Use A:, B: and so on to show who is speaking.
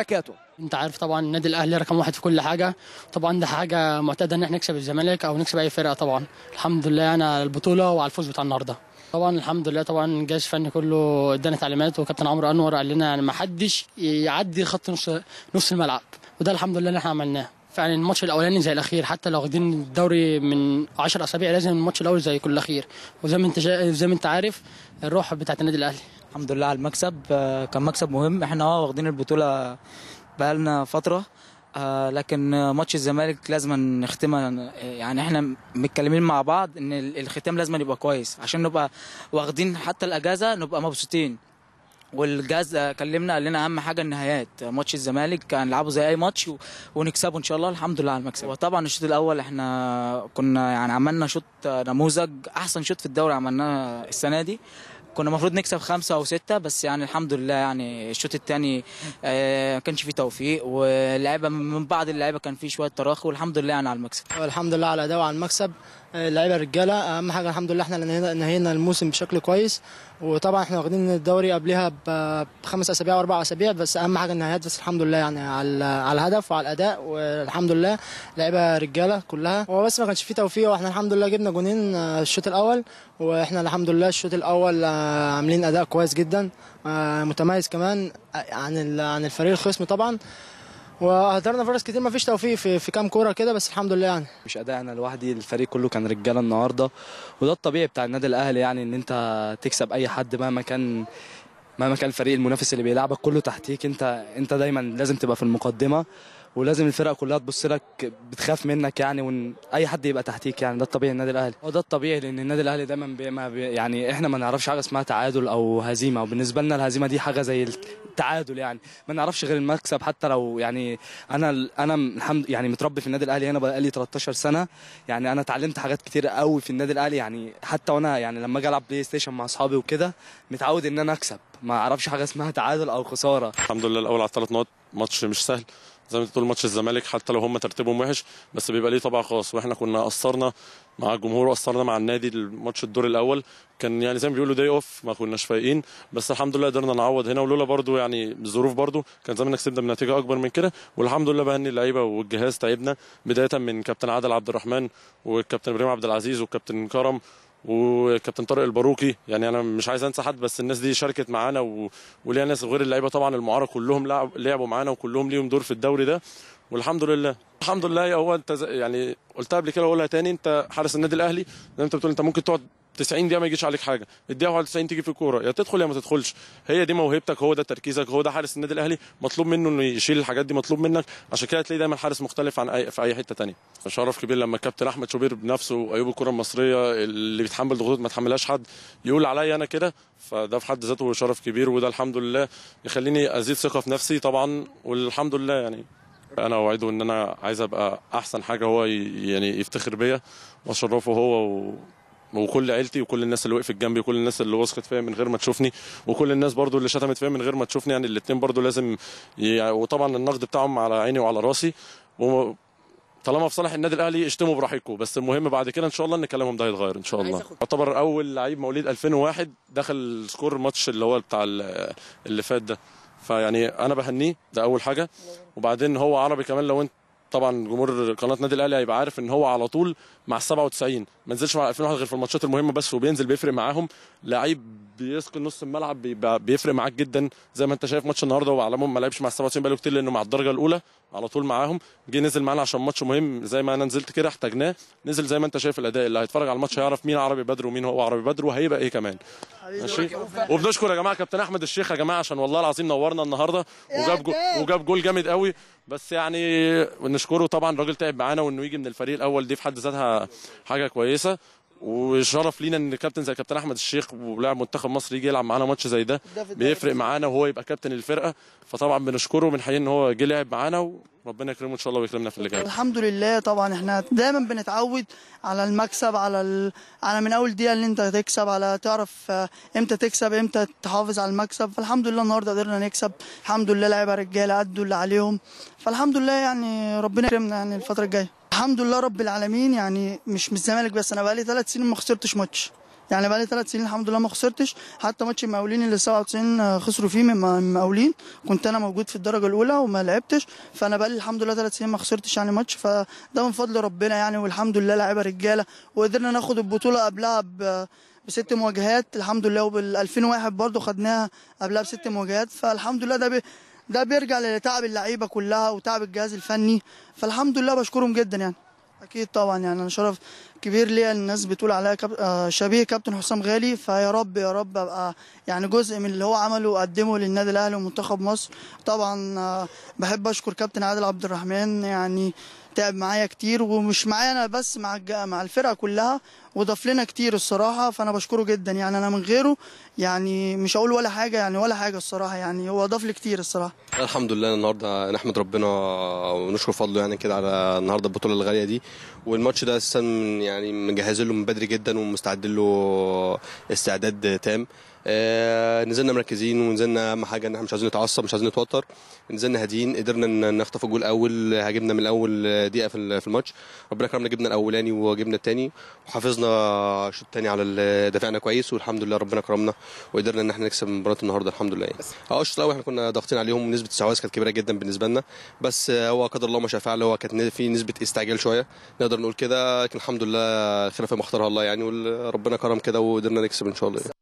A: بركاته انت عارف طبعا النادي الاهلي رقم واحد في كل حاجه طبعا ده حاجه معتاده ان احنا نكسب الزمالك او نكسب اي فرقه طبعا الحمد لله يعني على البطوله وعلى الفوز بتاع النهارده طبعا الحمد لله طبعا الجهاز الفني كله ادانا تعليمات وكابتن عمرو انور قال لنا يعني ما حدش يعدي خط نص نص الملعب وده الحمد لله ان احنا عملناه فعلا الماتش الاولاني زي الاخير حتى لو واخدين الدوري من 10 اسابيع لازم الماتش الاول زي كل اخير وزي ما انت زي ما انت عارف
B: الروح بتاعت النادي الاهلي الحمد لله على المكسب آه، كان مكسب مهم احنا اه واخدين البطوله بقالنا فتره آه، لكن ماتش الزمالك لازم نختمها يعني احنا متكلمين مع بعض ان الختام لازم يبقى كويس عشان نبقى واخدين حتى الاجازه نبقى مبسوطين والجهاز كلمنا قال لنا اهم حاجه النهايات ماتش الزمالك هنلعبه زي اي ماتش ونكسبه ان شاء الله الحمد لله على المكسب وطبعا الشوط الاول احنا كنا يعني عملنا شوط نموذج احسن شوط في الدوري عملناه السنه دي كنا المفروض نكسب خمسة أو ستة بس يعني الحمد لله يعني الشوط الثاني ما آه، كانش فيه توفيق واللعيبة من بعض اللعيبة كان فيه شوية تراخي والحمد لله يعني على المكسب الحمد لله على الأداء وعلى المكسب اللعيبه رجاله اهم حاجه الحمد لله احنا اللي نهينا الموسم بشكل كويس وطبعا احنا واخدين الدوري قبلها بخمس اسابيع واربع اسابيع بس اهم حاجه النهايات بس الحمد لله يعني على على الهدف وعلى الاداء
A: والحمد
B: لله لعيبه رجاله كلها هو بس ما كانش فيه توفيق واحنا الحمد لله جبنا جونين آه، الشوط الاول واحنا الحمد لله الشوط الاول آه، عاملين اداء كويس جدا آه، متميز كمان عن عن الفريق الخصم طبعا وهدرنا فرص كتير ما فيش توفيق في, في كام كوره كده بس الحمد لله يعني مش ادائنا لوحدي الفريق كله كان رجاله النهارده وده الطبيعي بتاع النادي الاهلي يعني ان انت تكسب اي حد مهما كان مهما كان الفريق المنافس اللي بيلعبك كله تحتيك انت انت دايما لازم تبقى في المقدمه ولازم الفرقه كلها تبص لك بتخاف منك يعني وان اي حد يبقى تحتيك يعني ده الطبيعي النادي الاهلي هو ده الطبيعي لان النادي الاهلي دايما بي بي يعني احنا ما نعرفش حاجه اسمها تعادل او هزيمه وبالنسبه لنا الهزيمه دي حاجه زي التعادل يعني ما نعرفش غير المكسب حتى لو يعني انا انا الحمد يعني متربي في النادي الاهلي هنا بقالي 13 سنه يعني انا اتعلمت حاجات كتير قوي في النادي الاهلي يعني حتى وانا يعني لما اجي العب بلاي ستيشن مع اصحابي وكده متعود ان انا اكسب ما اعرفش حاجه اسمها تعادل او خساره
C: الحمد لله الاول على الثلاث نقط ماتش مش سهل زي ما طول ماتش الزمالك حتى لو هم ترتيبهم وحش بس بيبقى ليه طبع خاص واحنا كنا قصرنا مع الجمهور وقصرنا مع النادي الماتش الدور الاول كان يعني زي ما بيقولوا داي اوف ما كناش فايقين بس الحمد لله قدرنا نعوض هنا ولولا برده يعني الظروف برده كان زمان كسبنا بنتيجه اكبر من كده والحمد لله بهني اللعيبه والجهاز تعبنا بدايه من كابتن عادل عبد الرحمن والكابتن ابراهيم عبد العزيز والكابتن كرم وكابتن طارق الباروكي يعني انا مش عايز انسى حد بس الناس دي شاركت معانا و... وليها ناس غير اللعيبه طبعا المعاره كلهم لعب... لعبوا معانا وكلهم ليهم دور في الدوري ده والحمد لله الحمد لله هو انت يعني قلتها قبل كده واقولها تاني انت حارس النادي الاهلي زي ما انت بتقول انت ممكن تقعد 90 دقيقه ما يجيش عليك حاجه الدقيقه 91 تيجي في الكوره يا تدخل يا ما تدخلش هي دي موهبتك هو ده تركيزك هو ده حارس النادي الاهلي مطلوب منه انه يشيل الحاجات دي مطلوب منك عشان كده هتلاقي دايما حارس مختلف عن اي في اي حته تانية شرف كبير لما الكابتن احمد شوبير بنفسه وايوب الكره المصريه اللي بيتحمل ضغوطات ما تحملهاش حد يقول عليا انا كده فده في حد ذاته شرف كبير وده الحمد لله يخليني ازيد ثقه في نفسي طبعا والحمد لله يعني انا اوعده ان انا عايز ابقى احسن حاجه هو يعني يفتخر بيا واشرفه هو و... وكل عيلتي وكل الناس اللي وقفت جنبي وكل الناس اللي وثقت فيا من غير ما تشوفني وكل الناس برضو اللي شتمت فيا من غير ما تشوفني يعني الاثنين برضو لازم ي... وطبعا النقد بتاعهم على عيني وعلى راسي و... طالما في صالح النادي الاهلي اشتموا براحتكم بس المهم بعد كده ان شاء الله ان كلامهم ده هيتغير ان شاء الله يعتبر اول لعيب مواليد 2001 دخل سكور ماتش اللي هو بتاع اللي فات ده فيعني انا بهنيه ده اول حاجه وبعدين هو عربي كمان لو انت طبعا جمهور قناه نادي الاهلي هيبقى عارف ان هو على طول مع ال 97 ما نزلش مع 2001 غير في الماتشات المهمه بس وبينزل بيفرق معاهم لعيب بيسكن نص الملعب بيفرق معاك جدا زي ما انت شايف ماتش النهارده هو على ما لعبش مع ال 97 بقاله كتير لانه مع الدرجه الاولى على طول معاهم جه نزل معانا عشان ماتش مهم زي ما انا نزلت كده احتاجناه نزل زي ما انت شايف الاداء اللي هيتفرج على الماتش هيعرف مين عربي بدر ومين هو عربي بدر وهيبقى ايه كمان ماشي وبنشكر يا جماعه كابتن احمد الشيخ يا جماعه عشان والله العظيم نورنا النهارده وجاب وجاب جول جامد قوي بس يعني نشكره طبعا الراجل تعب معانا وانه يجي من الفريق الاول دي في حد ذاتها حاجه كويسه وشرف لينا ان كابتن زي كابتن احمد الشيخ ولاعب منتخب مصر يجي يلعب معانا ماتش زي ده بيفرق معانا وهو يبقى كابتن الفرقه فطبعا بنشكره وبنحييه ان هو جه لعب معانا وربنا يكرمه ان شاء الله ويكرمنا في اللي جاي الحمد
A: لله طبعا احنا دايما بنتعود على المكسب على ال... على من اول دقيقه ان انت تكسب على تعرف آه، امتى تكسب امتى تحافظ على المكسب فالحمد لله النهارده قدرنا نكسب الحمد لله لعيبه رجاله ادوا اللي عليهم فالحمد لله يعني ربنا يكرمنا يعني الفتره الجايه الحمد لله رب العالمين يعني مش من الزمالك بس انا بقالي ثلاث سنين ما خسرتش ماتش يعني بقالي ثلاث سنين الحمد لله ما خسرتش حتى ماتش المقاولين اللي 97 آه، خسروا فيه من المقاولين كنت انا موجود في الدرجه الاولى وما لعبتش فانا بقالي الحمد لله ثلاث سنين ما خسرتش يعني ماتش فده من فضل ربنا يعني والحمد لله لعيبه رجاله وقدرنا ناخد البطوله قبلها ب بست مواجهات الحمد لله وبال 2001 برضه خدناها قبلها بست مواجهات فالحمد لله ده ده بيرجع لتعب اللعيبه كلها وتعب الجهاز الفني فالحمد لله بشكرهم جدا يعني اكيد طبعا يعني انا شرف كبير ليا الناس بتقول عليا كب... آه شبيه كابتن حسام غالي فيا رب يا رب ابقى يعني جزء من اللي هو عمله وقدمه للنادي الاهلي ومنتخب مصر طبعا آه بحب اشكر كابتن عادل عبد الرحمن يعني تعب معايا كتير ومش معايا انا بس مع مع الفرقه كلها وضاف لنا كتير الصراحه فانا بشكره جدا يعني انا من غيره يعني مش هقول ولا حاجه يعني ولا حاجه الصراحه يعني هو ضاف لي كتير الصراحه
D: الحمد لله النهارده نحمد ربنا ونشكر فضله يعني كده على النهارده البطوله الغاليه دي والماتش ده اساسا يعني مجهزين له من بدري جدا ومستعدين له استعداد تام آه، نزلنا مركزين ونزلنا اهم حاجه ان احنا مش عايزين نتعصب مش عايزين نتوتر نزلنا هاديين قدرنا ان نخطف الجول الاول هاجمنا من الاول دقيقه في الماتش ربنا كرمنا جبنا الاولاني وجبنا الثاني وحافظنا الشوط الثاني على دفاعنا كويس والحمد لله ربنا كرمنا وقدرنا ان احنا نكسب مباراه النهارده الحمد لله يعني اه الشوط الاول احنا كنا ضاغطين عليهم نسبه السعواز كانت كبيره جدا بالنسبه لنا بس هو قدر الله ما شاء فعل هو كانت في نسبه استعجال شويه نقدر نقول كده لكن الحمد لله الخلافه ما اختارها الله يعني وربنا كرم كده وقدرنا نكسب ان شاء الله يعني.